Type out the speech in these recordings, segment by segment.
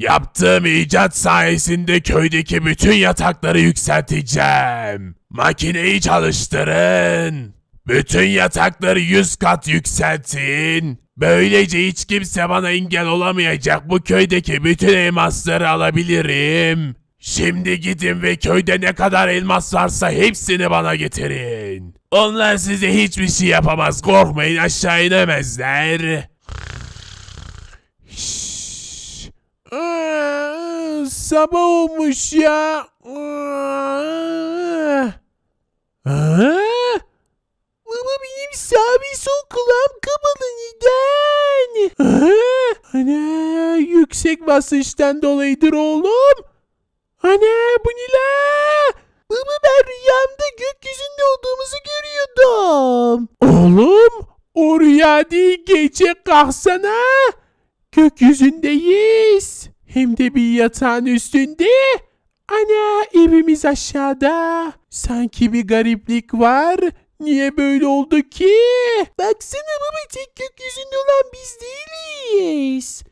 Yaptığım icat sayesinde köydeki bütün yatakları yükselteceğim. Makineyi çalıştırın. Bütün yatakları yüz kat yükseltin. Böylece hiç kimse bana engel olamayacak bu köydeki bütün elmasları alabilirim. Şimdi gidin ve köyde ne kadar elmas varsa hepsini bana getirin. Onlar size hiçbir şey yapamaz korkmayın aşağı inemezler. sabah olmuş ya. Baba benim sabi sol kulağım kapalı neden? Ana yüksek basınçtan dolayıdır oğlum. Ana bu neler? Baba ben rüyamda gökyüzünde olduğumuzu görüyordum. Oğlum o rüya değil gece kalksana. Gökyüzündeyiz. Hem de bir yatağın üstünde. Ana evimiz aşağıda. Sanki bir gariplik var. Niye böyle oldu ki? Baksana babacık gökyüzünde olan biz değiliz.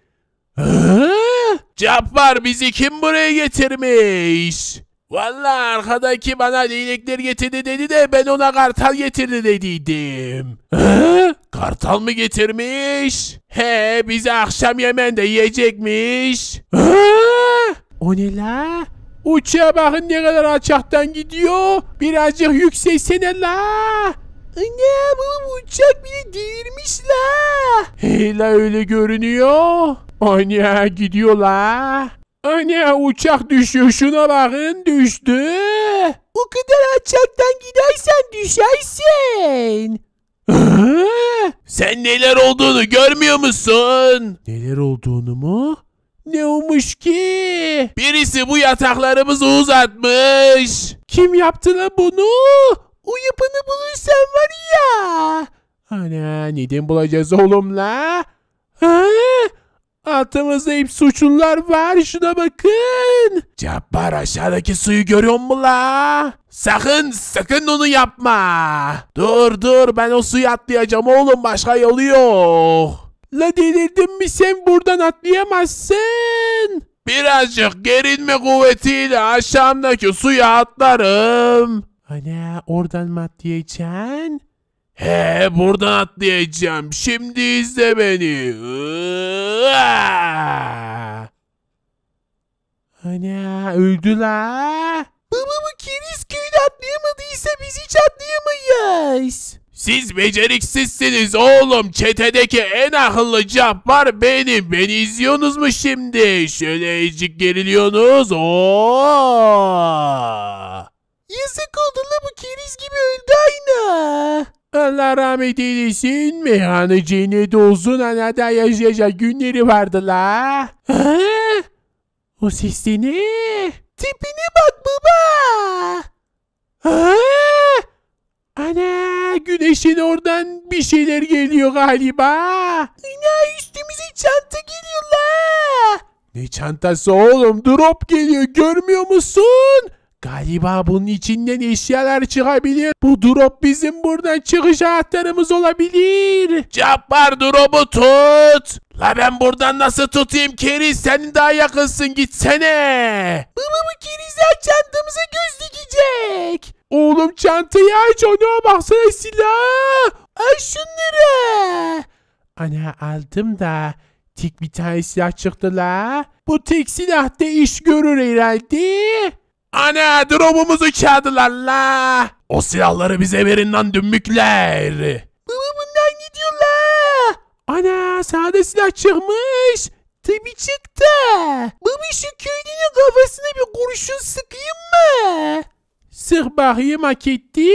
Cabbar bizi kim buraya getirmiş? Valla arkadaki bana leylekler getirdi dedi de ben ona kartal getirdi dediydim. Ha? Kartal mı getirmiş? He bize akşam yemende yiyecekmiş. Ha? O ne la? Uçağa bakın ne kadar alçaktan gidiyor. Birazcık yükseksene la. Ne bu uçak bile değirmiş la. Hele öyle görünüyor. Ana gidiyor la. Ana uçak düşüyor şuna bakın düştü. O kadar alçaktan gidersen düşersin. Sen neler olduğunu görmüyor musun? Neler olduğunu mu? Ne olmuş ki? Birisi bu yataklarımızı uzatmış. Kim yaptı lan bunu? O yapanı bulursan var ya. Ana neden bulacağız oğlum la? Ha? Altımızda hep suçlular var şuna bakın. Cabbar aşağıdaki suyu görüyor mu la? Sakın sakın onu yapma. Dur dur ben o suyu atlayacağım oğlum başka yolu yok. La delirdin mi sen buradan atlayamazsın. Birazcık gerinme kuvvetiyle aşağımdaki suya atlarım. Ana oradan mı atlayacaksın? He buradan atlayacağım. Şimdi izle beni. Ana öldü la. Babamı keriz köyde atlayamadıysa biz hiç atlayamayız. Siz beceriksizsiniz oğlum. Çetedeki en akıllı var benim. Beni izliyorsunuz mu şimdi? Şöyle azıcık geriliyorsunuz. Oo. Yazık oldu la bu keriz gibi öldü aynı. Allah rahmet eylesin. Mehanı cennet olsun. Anada yaşayacak günleri vardı la. O ses de ne? Tipine bak baba. Ana güneşin oradan bir şeyler geliyor galiba. Ne üstümüze çanta geliyor la. Ne çantası oğlum? Drop geliyor görmüyor musun? Galiba bunun içinden eşyalar çıkabilir. Bu drop bizim buradan çıkış anahtarımız olabilir. Cabbar drop'u tut. La ben buradan nasıl tutayım Keri? Sen daha yakınsın gitsene. Babamı Keri'den çantamıza göz dikecek. Oğlum çantayı aç ona baksana silah. Aç şunları. Ana aldım da tek bir tane silah çıktı la. Bu tek silah da iş görür herhalde. Ana drop'umuzu çaldılar la. O silahları bize verin lan dümbükler. Baba bundan diyorlar? Ana sade silah çıkmış. Tabi çıktı. Baba şu köylünün kafasına bir kurşun sıkayım mı? Sık bakayım hak etti.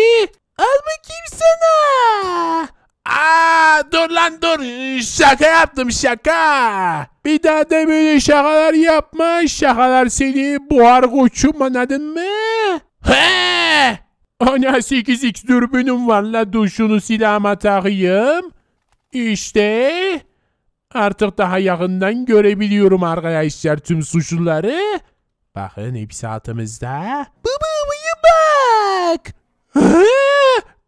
Al bakayım sana. Aa dur lan dur. Şaka yaptım şaka. Bir daha da böyle şakalar yapma. Şakalar seni buhar koçum anladın mı? He! Ana 8x dürbünüm var la dur şunu silahıma takayım. İşte artık daha yakından görebiliyorum arkadaşlar tüm suçluları. Bakın hepsi altımızda. Baba bak. He!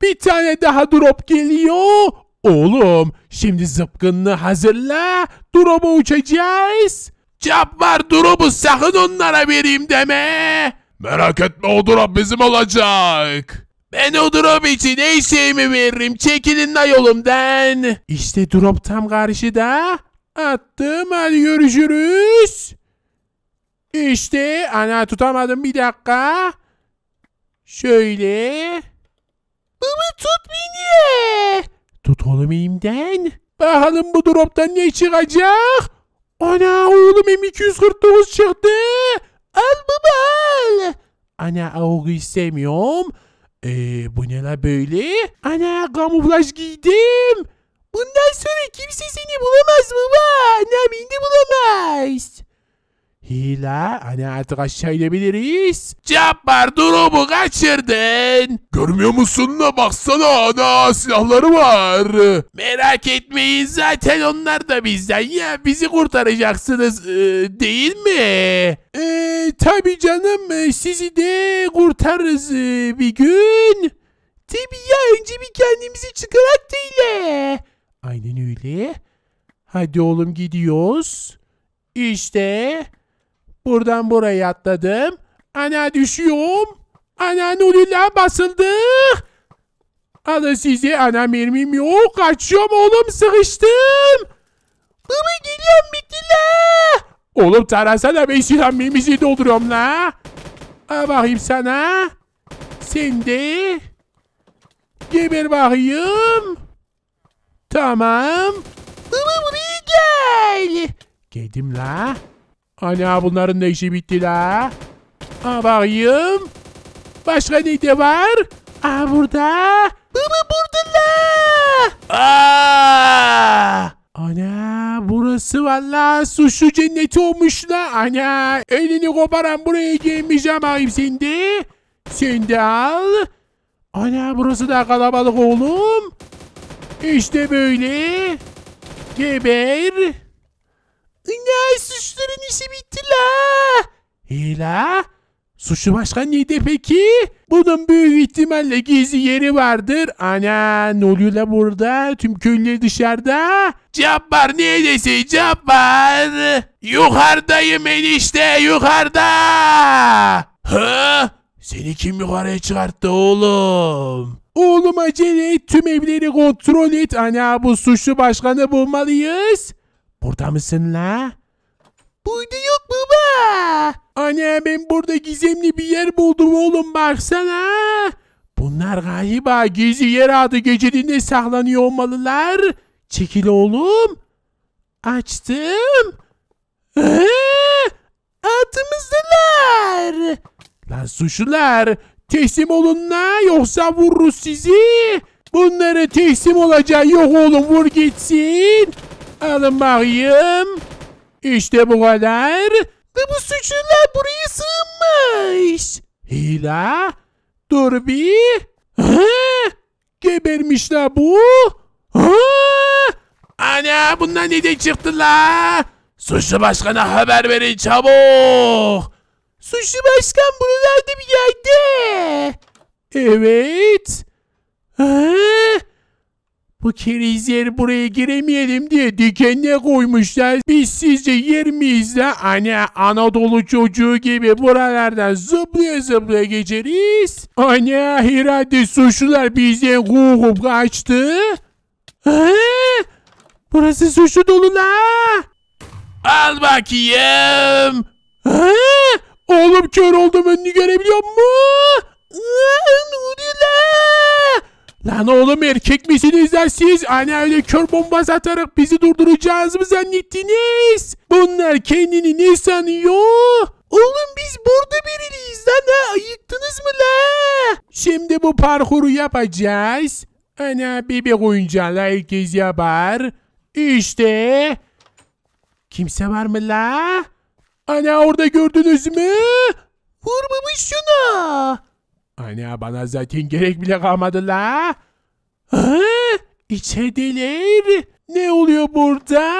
Bir tane daha drop geliyor. Oğlum şimdi zıpkınını hazırla. Drop'a uçacağız. Cap var drop'u sakın onlara vereyim deme. Merak etme o drop bizim olacak. Ben o drop için her şeyimi veririm. Çekilin la yolumdan. İşte drop tam karşıda. Attım hadi görüşürüz. İşte ana tutamadım bir dakika. Şöyle. Aklımı tut beni. Tut oğlum elimden. Bakalım bu droptan ne çıkacak? Ana oğlum M249 çıktı. Al baba al. Ana ağı istemiyorum. Ee, bu ne la böyle? Ana kamuflaj giydim. Bundan sonra kimse seni bulamaz baba. Annem indi bulamaz. Hile. Hani artık aşağı inebiliriz. Cabbar durumu kaçırdın. Görmüyor musun da baksana ana silahları var. Merak etmeyin zaten onlar da bizden ya bizi kurtaracaksınız ee, değil mi? Ee, tabii canım e, sizi de kurtarırız e, bir gün. Tabii ya önce bir kendimizi çıkarak değil. Aynen öyle. Hadi oğlum gidiyoruz. İşte Buradan buraya atladım. Ana düşüyorum. Ana nulillah basıldı. Alın sizi ana mermim yok. Kaçıyorum oğlum sıkıştım. Baba geliyorum bitti Oğlum tarasana ben silah mermisi dolduruyorum la. Al bakayım sana. Sen de. Geber bakayım. Tamam. Baba buraya gel. Geldim la. Ana hani bunların da işi bitti la. Aa bakayım. Başka ne de var? Aa burada. Baba burada la. Aa. Ana burası valla suçlu cenneti olmuş la. Ana elini koparan buraya gelmiş ama şimdi. Sen de al. Ana burası da kalabalık oğlum. İşte böyle. Geber. Ne suçların işi bitti la. İyi la. Suçlu başkan neydi peki? Bunun büyük ihtimalle gizli yeri vardır. Ana ne oluyor la burada? Tüm köylüler dışarıda. Cabbar neredesin Cabbar? Yukarıdayım enişte yukarıda. Ha? Seni kim yukarıya çıkarttı oğlum? Oğlum acele et tüm evleri kontrol et. Ana bu suçlu başkanı bulmalıyız. Burada mısın la? Burada yok baba. Anne ben burada gizemli bir yer buldum oğlum baksana. Bunlar galiba gizli yer yeraltı geceliğinde saklanıyor olmalılar. Çekil oğlum. Açtım. Ee, Lan suçlular teslim olun la yoksa vururuz sizi. Bunlara teslim olacağı yok oğlum vur gitsin. Alın bakayım. İşte bu kadar. Ve bu suçlular buraya sığınmış. Hila. Dur bir. Gebermişler bu. Ha? Ana bundan neden çıktı la? Suçlu başkana haber verin çabuk. Suçlu başkan buralarda bir yerde. Evet. Ha? Bu kerizleri buraya giremeyelim diye dikenle koymuşlar. Biz sizce yer miyiz de hani Anadolu çocuğu gibi buralardan zıplaya zıplaya geçeriz. Ana hani herhalde suçlular bizden korkup kaçtı. Burası suçlu dolu la. Al bakayım. Oğlum kör oldum önünü görebiliyor mu? Lan oğlum erkek misiniz lan siz? Ana öyle kör bomba atarak bizi durduracağınızı mı zannettiniz? Bunlar kendini ne sanıyor? Oğlum biz burada biriyiz lan ha ayıktınız mı la? Şimdi bu parkuru yapacağız. Ana bebek oyuncağıyla herkes yapar. İşte. Kimse var mı la? Ana orada gördünüz mü? Vurmamış şuna. Ana bana zaten gerek bile kalmadı la. Aa, içerideler. Ne oluyor burada?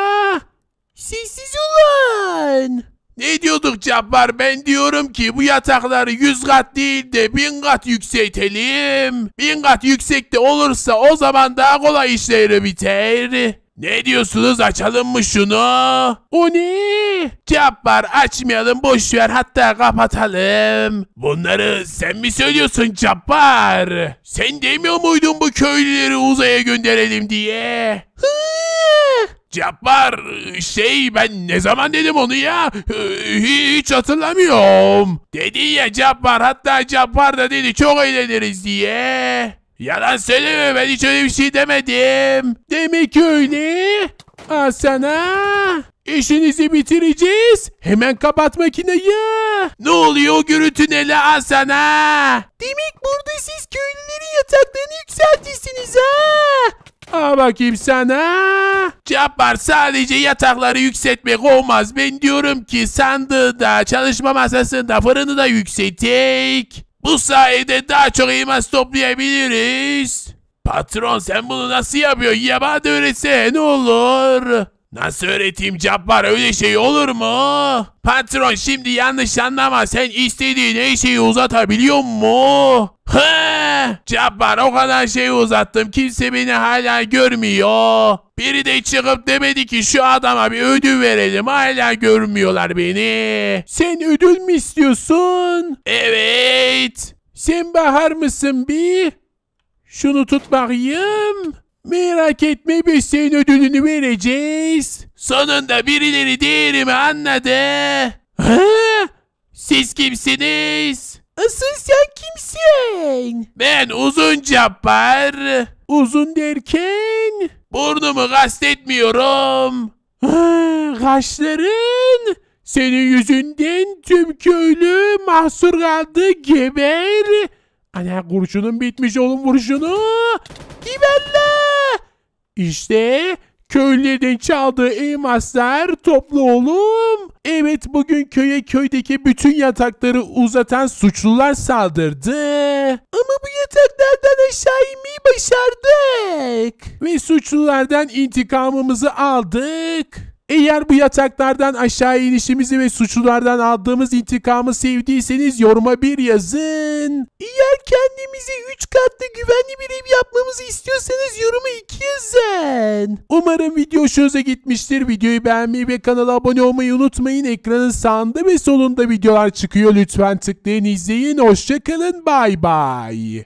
Sessiz olun. Ne diyorduk Cabbar? Ben diyorum ki bu yatakları yüz kat değil de bin kat yükseltelim. Bin kat yüksekte olursa o zaman daha kolay işleri biter. Ne diyorsunuz açalım mı şunu? O ne? Cabbar açmayalım boşver hatta kapatalım. Bunları sen mi söylüyorsun Cabbar? Sen demiyor muydun bu köylüleri uzaya gönderelim diye? Hı. Cabbar şey ben ne zaman dedim onu ya hiç hatırlamıyorum. Dedi ya Cabbar hatta Cabbar da dedi çok eğleniriz diye. Yalan söyleme ben hiç öyle bir şey demedim. Demek öyle. Asana sana. İşinizi bitireceğiz. Hemen kapat makineyi. Ne oluyor o gürültü nele al Demek burada siz köylülerin yataklarını yükseltirsiniz ha. Al bakayım sana. Cabbar sadece yatakları yükseltmek olmaz. Ben diyorum ki sandığı da çalışma da fırını da yükseltik. Bu sayede daha çok elmas toplayabiliriz. Patron sen bunu nasıl yapıyorsun? Ya bana da ne olur. Nasıl öğreteyim Cabbar öyle şey olur mu? Patron şimdi yanlış anlama sen istediğin her şeyi uzatabiliyor mu? He! Cabbar o kadar şey uzattım kimse beni hala görmüyor. Biri de çıkıp demedi ki şu adama bir ödül verelim. Hala görmüyorlar beni. Sen ödül mü istiyorsun? Evet. Sen bahar mısın bir? Şunu tut bakayım. Merak etme biz senin ödülünü vereceğiz. Sonunda birileri değerimi anladı. Ha? Siz kimsiniz? Asıl sen kimsin? Ben uzun cabbar. Uzun derken? Burnumu kastetmiyorum. Kaşların senin yüzünden tüm köylü mahsur kaldı geber. Ana kurşunun bitmiş oğlum kurşunu. Giberle. İşte Köylülerin çaldığı elmaslar toplu oğlum. Evet bugün köye köydeki bütün yatakları uzatan suçlular saldırdı. Ama bu yataklardan aşağı inmeyi başardık. Ve suçlulardan intikamımızı aldık. Eğer bu yataklardan aşağı inişimizi ve suçlulardan aldığımız intikamı sevdiyseniz yoruma bir yazın. Eğer kendimizi 3 katlı güvenli bir ev yapmamızı istiyorsanız yoruma 2 yazın. Umarım video hoşunuza gitmiştir. Videoyu beğenmeyi ve kanala abone olmayı unutmayın. Ekranın sağında ve solunda videolar çıkıyor. Lütfen tıklayın izleyin. Hoşçakalın. Bay bay.